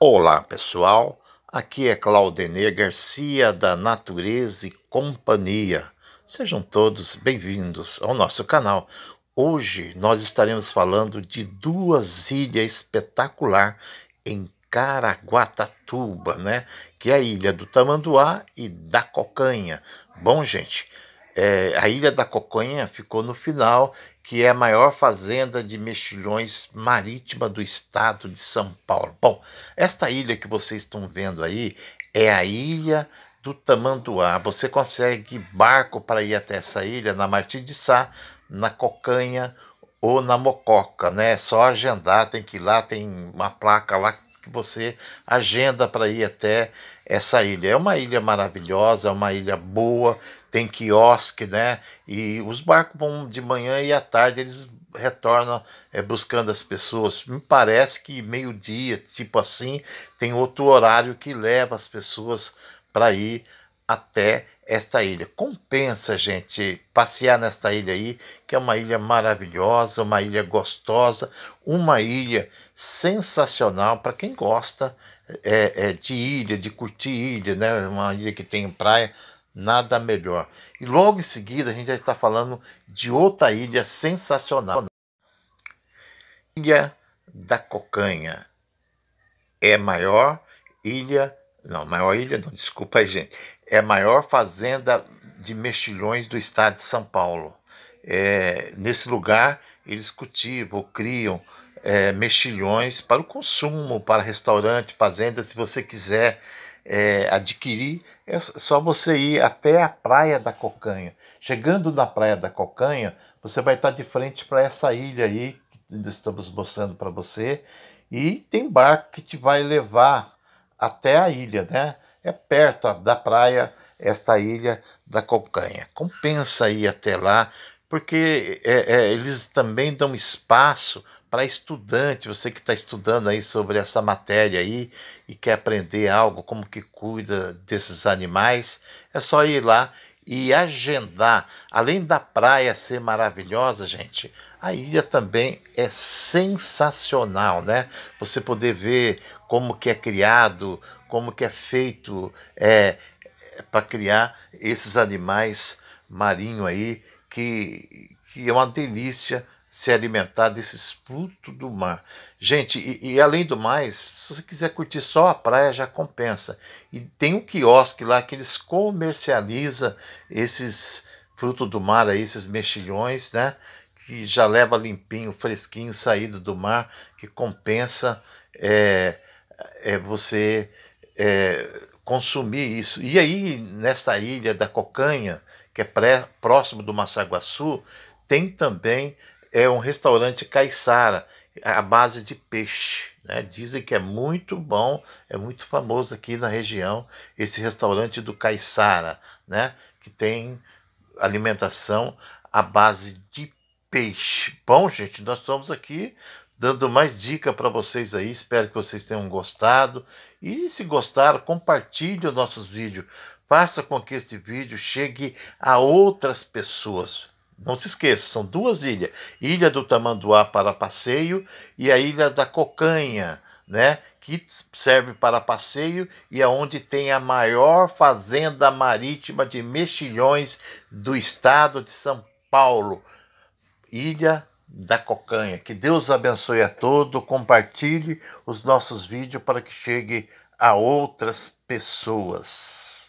Olá pessoal, aqui é Claudenê Garcia da Natureza e Companhia. Sejam todos bem-vindos ao nosso canal. Hoje nós estaremos falando de duas ilhas espetacular em Caraguatatuba, né? Que é a ilha do Tamanduá e da Cocanha. Bom, gente, é, a Ilha da Coconha ficou no final, que é a maior fazenda de mexilhões marítima do estado de São Paulo. Bom, esta ilha que vocês estão vendo aí é a Ilha do Tamanduá. Você consegue barco para ir até essa ilha na Martí de Sá, na Cocanha ou na Mococa, né? É só agendar, tem que ir lá, tem uma placa lá que você agenda para ir até essa ilha. É uma ilha maravilhosa, é uma ilha boa, tem quiosque, né? E os barcos vão de manhã e à tarde eles retornam é, buscando as pessoas. Me parece que meio-dia, tipo assim, tem outro horário que leva as pessoas para ir até esta ilha. Compensa, gente, passear nesta ilha aí, que é uma ilha maravilhosa, uma ilha gostosa, uma ilha sensacional para quem gosta é, é, de ilha, de curtir ilha, né? Uma ilha que tem praia, nada melhor. E logo em seguida a gente já está falando de outra ilha sensacional. Ilha da Cocanha é a maior ilha não, maior ilha não, desculpa aí, gente. É a maior fazenda de mexilhões do estado de São Paulo. É, nesse lugar, eles cultivam, criam é, mexilhões para o consumo, para restaurante, fazenda. Se você quiser é, adquirir, é só você ir até a Praia da Cocanha. Chegando na Praia da Cocanha, você vai estar de frente para essa ilha aí que estamos mostrando para você. E tem barco que te vai levar até a ilha, né? É perto da praia, esta ilha da Cocanha. Compensa ir até lá, porque é, é, eles também dão espaço para estudante, você que está estudando aí sobre essa matéria aí e quer aprender algo, como que cuida desses animais, é só ir lá e agendar. Além da praia ser maravilhosa, gente, a ilha também é sensacional, né? Você poder ver como que é criado, como que é feito é, é para criar esses animais marinhos aí, que, que é uma delícia se alimentar desses frutos do mar. Gente, e, e, além do mais, se você quiser curtir só a praia, já compensa. E tem um quiosque lá que eles comercializa esses frutos do mar aí, esses mexilhões, né? Que já leva limpinho, fresquinho, saído do mar, que compensa é, é você é, consumir isso. E aí, nessa ilha da Cocanha, que é pré, próximo do Massaguaçu, tem também é um restaurante caiçara, é à base de peixe. Né? Dizem que é muito bom, é muito famoso aqui na região esse restaurante do caiçara, né? que tem alimentação à base de peixe. Bom, gente, nós estamos aqui dando mais dica para vocês aí. Espero que vocês tenham gostado. E se gostaram, compartilhe os nossos vídeos. Faça com que este vídeo chegue a outras pessoas. Não se esqueça, são duas ilhas: Ilha do Tamanduá para passeio e a Ilha da Cocanha, né? Que serve para passeio e aonde é tem a maior fazenda marítima de mexilhões do estado de São Paulo. Ilha da Cocanha. Que Deus abençoe a todos. Compartilhe os nossos vídeos para que chegue a outras pessoas.